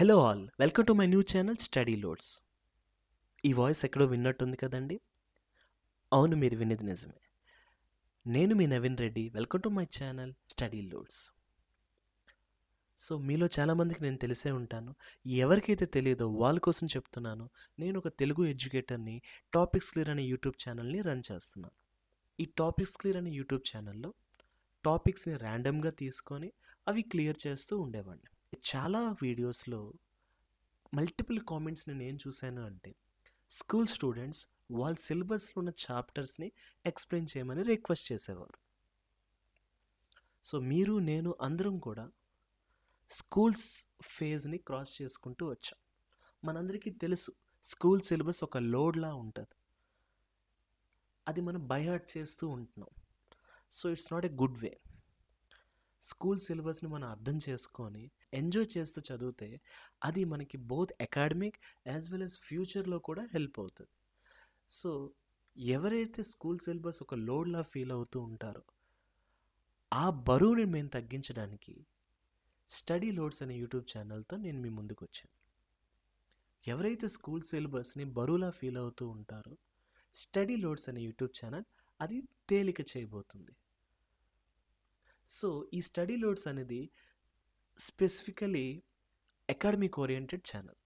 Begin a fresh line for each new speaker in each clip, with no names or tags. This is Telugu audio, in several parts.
hello all welcome to my new channel study loads ఈ వాయిస్ ఎక్కడో విన్నట్టుంది కదండి అవును మీరు వినేది నిజమే నేను మీ Naveen Reddy welcome to my channel study loads so మీలో చాలామందికి నేను తెలిసే ఉంటాను ఎవరికైతే తెలియదో వాళ్ళ కోసం చెప్తున్నాను నేను ఒక తెలుగు ఎడ్యుకేటర్ని టాపిక్స్ క్లియర్ అనే యూట్యూబ్ ఛానల్ని రన్ చేస్తున్నాను ఈ టాపిక్స్ క్లియర్ అనే యూట్యూబ్ ఛానల్లో టాపిక్స్ని ర్యాండమ్గా తీసుకొని అవి క్లియర్ చేస్తూ ఉండేవాడిని చాలా వీడియోస్లో మల్టిపుల్ కామెంట్స్ నేను ఏం చూశాను అంటే స్కూల్ స్టూడెంట్స్ వాళ్ళ సిలబస్లో ఉన్న చాప్టర్స్ని ఎక్స్ప్లెయిన్ చేయమని రిక్వెస్ట్ చేసేవారు సో మీరు నేను అందరం కూడా స్కూల్స్ ఫేజ్ని క్రాస్ చేసుకుంటూ వచ్చాం మనందరికీ తెలుసు స్కూల్ సిలబస్ ఒక లోడ్లా ఉంటుంది అది మనం బైహార్ట్ చేస్తూ ఉంటున్నాం so it's not a good way school సిలబస్ని మనం అర్థం చేసుకొని ఎంజాయ్ చేస్తూ చదివితే అది మనకి both academic as well as ఫ్యూచర్లో కూడా హెల్ప్ అవుతుంది సో ఎవరైతే స్కూల్ సిలబస్ ఒక లోడ్లా ఫీల్ అవుతూ ఉంటారో ఆ బరువుని మేము తగ్గించడానికి స్టడీ లోడ్స్ అనే యూట్యూబ్ ఛానల్తో నేను మీ ముందుకు వచ్చాను ఎవరైతే స్కూల్ సిలబస్ని బరువులా ఫీల్ అవుతూ ఉంటారో స్టడీ లోడ్స్ అనే యూట్యూబ్ ఛానల్ అది తేలిక చేయబోతుంది సో ఈ స్టడీ లోడ్స్ అనేది స్పెసిఫికలీ అకాడమిక్ ఓరియంటెడ్ ఛానల్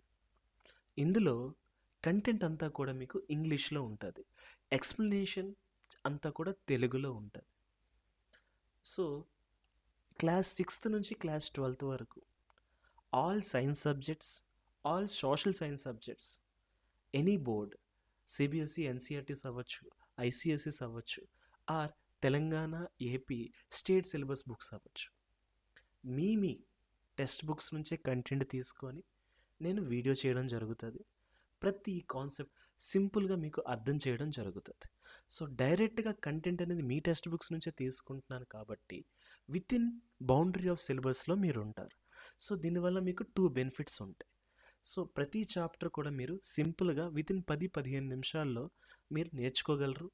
ఇందులో కంటెంట్ అంతా కూడా మీకు ఇంగ్లీష్లో ఉంటుంది ఎక్స్ప్లెనేషన్ అంతా కూడా తెలుగులో ఉంటుంది సో క్లాస్ సిక్స్త్ నుంచి క్లాస్ ట్వెల్త్ వరకు all science subjects all social science subjects any board CBSE NCERTs అవ్వచ్చు ఐసిఎస్ఈస్ అవ్వచ్చు or Telangana AP state syllabus books అవ్వచ్చు మీ మీ టెక్స్ట్ బుక్స్ నుంచే కంటెంట్ తీసుకొని నేను వీడియో చేయడం జరుగుతుంది ప్రతి కాన్సెప్ట్ సింపుల్గా మీకు అర్థం చేయడం జరుగుతుంది సో డైరెక్ట్గా కంటెంట్ అనేది మీ టెక్స్ట్ బుక్స్ నుంచే తీసుకుంటున్నాను కాబట్టి విత్ ఇన్ బౌండరీ ఆఫ్ సిలబస్లో మీరు ఉంటారు సో దీనివల్ల మీకు టూ బెనిఫిట్స్ ఉంటాయి సో ప్రతి చాప్టర్ కూడా మీరు సింపుల్గా విత్ ఇన్ పది పదిహేను నిమిషాల్లో మీరు నేర్చుకోగలరు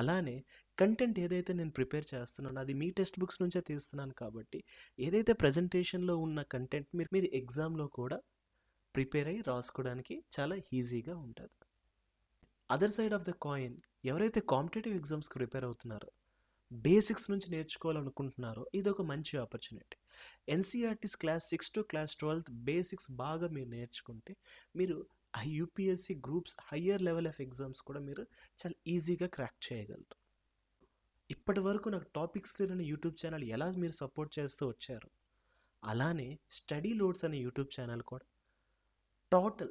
అలానే కంటెంట్ ఏదైతే నేను ప్రిపేర్ చేస్తున్నానో అది మీ టెక్స్ట్ బుక్స్ నుంచే తీస్తున్నాను కాబట్టి ఏదైతే ప్రజెంటేషన్లో ఉన్న కంటెంట్ మీరు మీరు ఎగ్జామ్లో కూడా ప్రిపేర్ అయ్యి రాసుకోవడానికి చాలా ఈజీగా ఉంటుంది other side of the coin ఎవరైతే కాంపిటేటివ్ ఎగ్జామ్స్కి ప్రిపేర్ అవుతున్నారో బేసిక్స్ నుంచి నేర్చుకోవాలనుకుంటున్నారో ఇది ఒక మంచి opportunity NCERTs class six to class twelfth basics బాగా మీరు నేర్చుకుంటే మీరు UPSC groups higher level of exams కూడా మీరు చాలా ఈజీగా క్రాక్ చేయగలరు ఇప్పటి వరకు నాకు టాపిక్స్ లేని యూట్యూబ్ ఛానల్ ఎలా మీరు సపోర్ట్ చేస్తూ వచ్చారు అలానే స్టడీ లోడ్స్ అనే యూట్యూబ్ ఛానల్ కూడా total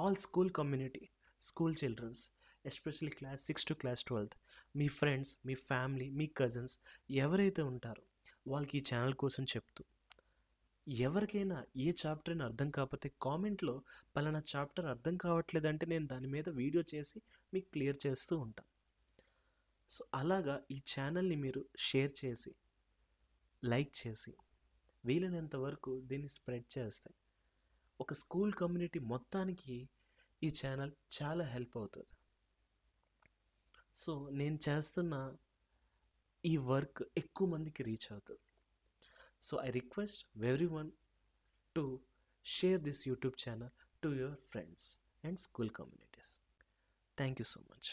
all school community school childrens especially class six to class twelfth మీ ఫ్రెండ్స్ మీ ఫ్యామిలీ మీ కజిన్స్ ఎవరైతే ఉంటారో వాళ్ళకి ఈ ఛానల్ కోసం చెప్తూ ఎవరికైనా ఏ చాప్టర్ని అర్థం కాకపోతే కామెంట్లో పలానా చాప్టర్ అర్థం కావట్లేదంటే నేను దాని మీద వీడియో చేసి మీకు క్లియర్ చేస్తూ ఉంటాను సో అలాగా ఈ ఛానల్ని మీరు షేర్ చేసి లైక్ చేసి వీలైనంత వరకు దీన్ని స్ప్రెడ్ చేస్తే ఒక స్కూల్ కమ్యూనిటీ మొత్తానికి ఈ ఛానల్ చాలా హెల్ప్ అవుతుంది సో నేను చేస్తున్న ఈ వర్క్ ఎక్కువ మందికి రీచ్ అవుతుంది so I request everyone to share this YouTube channel to your friends and school communities thank you so much